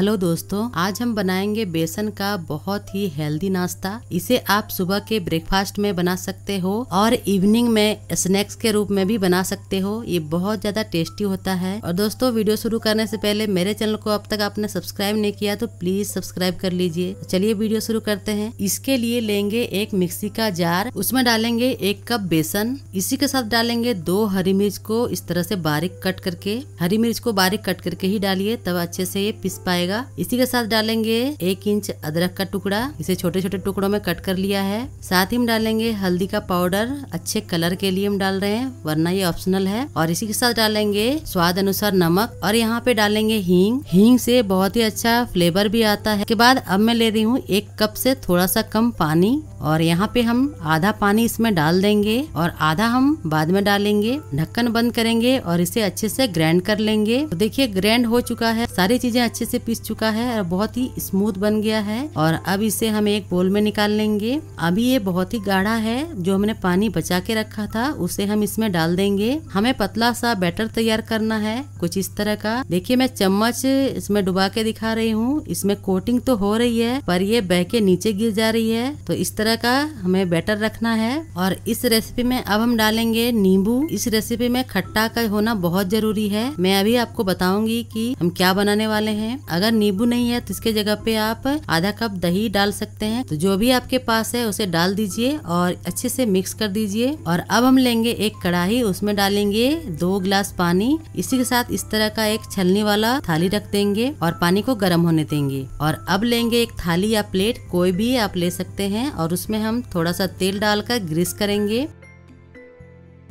hello दोस्तों आज हम बनाएंगे बेसन का बहुत ही हेल्दी नाश्ता इसे आप सुबह के ब्रेकफास्ट में बना सकते हो और इवनिंग में स्नैक्स के रूप में भी बना सकते हो ये बहुत ज्यादा टेस्टी होता है और दोस्तों वीडियो शुरू करने से पहले मेरे चैनल को अब तक आपने सब्सक्राइब नहीं किया तो प्लीज सब्सक्राइब कर लीजिए चलिए वीडियो शुरू करते हैं इसके लिए लेंगे एक मिक्सी का जार उसमें डालेंगे एक कप बेसन इसी के साथ डालेंगे दो हरी मिर्च को इस तरह से बारीक कट करके हरी मिर्च को बारीक कट करके ही डालिए तब अच्छे से ये पिस पाएगा जाएगा इसी के साथ डालेंगे एक इंच अदरक का टुकड़ा इसे छोटे छोटे टुकड़ों में कट कर लिया है साथ ही हम डालेंगे हल्दी का पाउडर अच्छे कलर के लिए हम डाल रहे हैं वरना ये ऑप्शनल है और इसी के साथ डालेंगे स्वाद अनुसार नमक और यहाँ पे डालेंगे हींग हींग से बहुत ही अच्छा फ्लेवर भी आता है के बाद अब मैं ले रही हूँ एक कप से थोड़ा सा कम पानी और यहाँ पे हम आधा पानी इसमें डाल देंगे और आधा हम बाद में डालेंगे ढक्कन बंद करेंगे और इसे अच्छे से ग्राइंड कर लेंगे तो देखिए ग्राइंड हो चुका है सारी चीजें अच्छे से पीस चुका है और बहुत ही स्मूथ बन गया है और अब इसे हम एक बोल में निकाल लेंगे अभी ये बहुत ही गाढ़ा है जो हमने पानी बचा के रखा था उसे हम इसमें डाल देंगे हमें पतला सा बैटर तैयार करना है कुछ इस तरह का देखिए मैं चम्मच इसमें डुबा के दिखा रही हूँ इसमें कोटिंग तो हो रही है पर ये बह के नीचे गिर जा रही है तो इस तरह का हमें बैटर रखना है और इस रेसिपी में अब हम डालेंगे नींबू इस रेसिपी में खट्टा का होना बहुत जरूरी है मैं अभी आपको बताऊंगी कि हम क्या बनाने वाले हैं अगर नींबू नहीं है तो इसके जगह पे आप आधा कप दही डाल सकते हैं तो जो भी आपके पास है उसे डाल दीजिए और अच्छे से मिक्स कर दीजिए और अब हम लेंगे एक कढ़ाई उसमें डालेंगे दो ग्लास पानी इसी के साथ इस तरह का एक छलनी वाला थाली रख देंगे और पानी को गर्म होने देंगे और अब लेंगे एक थाली या प्लेट कोई भी आप ले सकते हैं और उसमें हम थोड़ा सा तेल डालकर ग्रीस करेंगे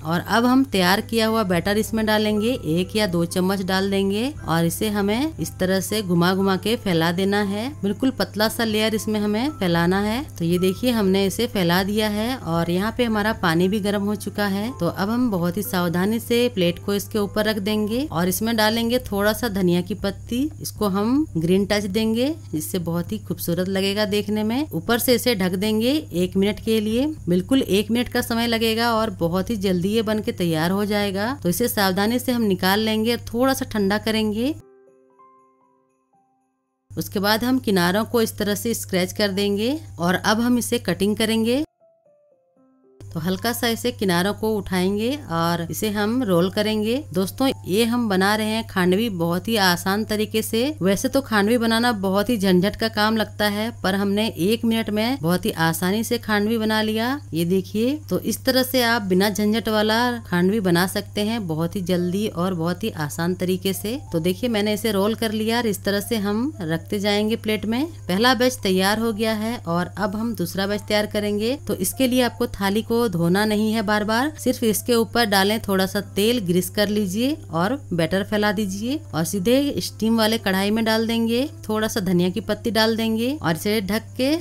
और अब हम तैयार किया हुआ बैटर इसमें डालेंगे एक या दो चम्मच डाल देंगे और इसे हमें इस तरह से घुमा घुमा के फैला देना है बिल्कुल पतला सा लेयर इसमें हमें फैलाना है तो ये देखिए हमने इसे फैला दिया है और यहाँ पे हमारा पानी भी गर्म हो चुका है तो अब हम बहुत ही सावधानी से प्लेट को इसके ऊपर रख देंगे और इसमें डालेंगे थोड़ा सा धनिया की पत्ती इसको हम ग्रीन टच देंगे इससे बहुत ही खूबसूरत लगेगा देखने में ऊपर से इसे ढक देंगे एक मिनट के लिए बिल्कुल एक मिनट का समय लगेगा और बहुत ही जल्दी दिए बन के तैयार हो जाएगा तो इसे सावधानी से हम निकाल लेंगे और थोड़ा सा ठंडा करेंगे उसके बाद हम किनारों को इस तरह से स्क्रैच कर देंगे और अब हम इसे कटिंग करेंगे तो हल्का सा इसे किनारों को उठाएंगे और इसे हम रोल करेंगे दोस्तों ये हम बना रहे हैं खांडवी बहुत ही आसान तरीके से वैसे तो खांडवी बनाना बहुत ही झंझट का काम लगता है पर हमने एक मिनट में बहुत ही आसानी से खांडवी बना लिया ये देखिए तो इस तरह से आप बिना झंझट वाला खांडवी बना सकते हैं बहुत ही जल्दी और बहुत ही आसान तरीके से तो देखिए मैंने इसे रोल कर लिया और इस तरह से हम रखते जाएंगे प्लेट में पहला बैच तैयार हो गया है और अब हम दूसरा बैच तैयार करेंगे तो इसके लिए आपको थाली को को धोना नहीं है बार बार सिर्फ इसके ऊपर डालें थोड़ा सा तेल ग्रीस कर लीजिए और बैटर फैला दीजिए और सीधे स्टीम वाले कढ़ाई में डाल देंगे थोड़ा सा धनिया की पत्ती डाल देंगे और इसे ढक के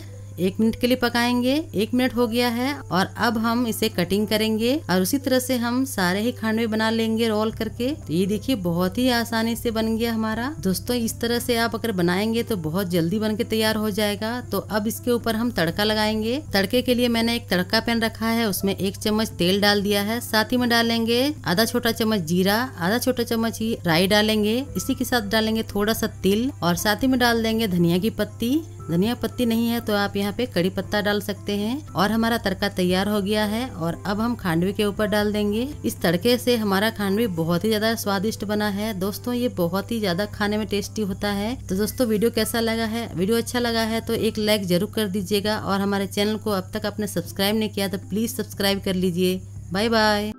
एक मिनट के लिए पकाएंगे एक मिनट हो गया है और अब हम इसे कटिंग करेंगे और उसी तरह से हम सारे ही खांडवे बना लेंगे रोल करके तो ये देखिए बहुत ही आसानी से बन गया हमारा दोस्तों इस तरह से आप अगर बनाएंगे तो बहुत जल्दी बन के तैयार हो जाएगा तो अब इसके ऊपर हम तड़का लगाएंगे तड़के के लिए मैंने एक तड़का पैन रखा है उसमें एक चम्मच तेल डाल दिया है साथ ही में डालेंगे आधा छोटा चम्मच जीरा आधा छोटा चम्मच ही राई डालेंगे इसी के साथ डालेंगे थोड़ा सा तिल और साथ ही में डाल देंगे धनिया की पत्ती धनिया पत्ती नहीं है तो आप यहाँ पे कड़ी पत्ता डाल सकते हैं और हमारा तड़का तैयार हो गया है और अब हम खांडवी के ऊपर डाल देंगे इस तड़के से हमारा खांडवी बहुत ही ज्यादा स्वादिष्ट बना है दोस्तों ये बहुत ही ज्यादा खाने में टेस्टी होता है तो दोस्तों वीडियो कैसा लगा है वीडियो अच्छा लगा है तो एक लाइक जरूर कर दीजिएगा और हमारे चैनल को अब तक आपने सब्सक्राइब नहीं किया तो प्लीज सब्सक्राइब कर लीजिए बाय बाय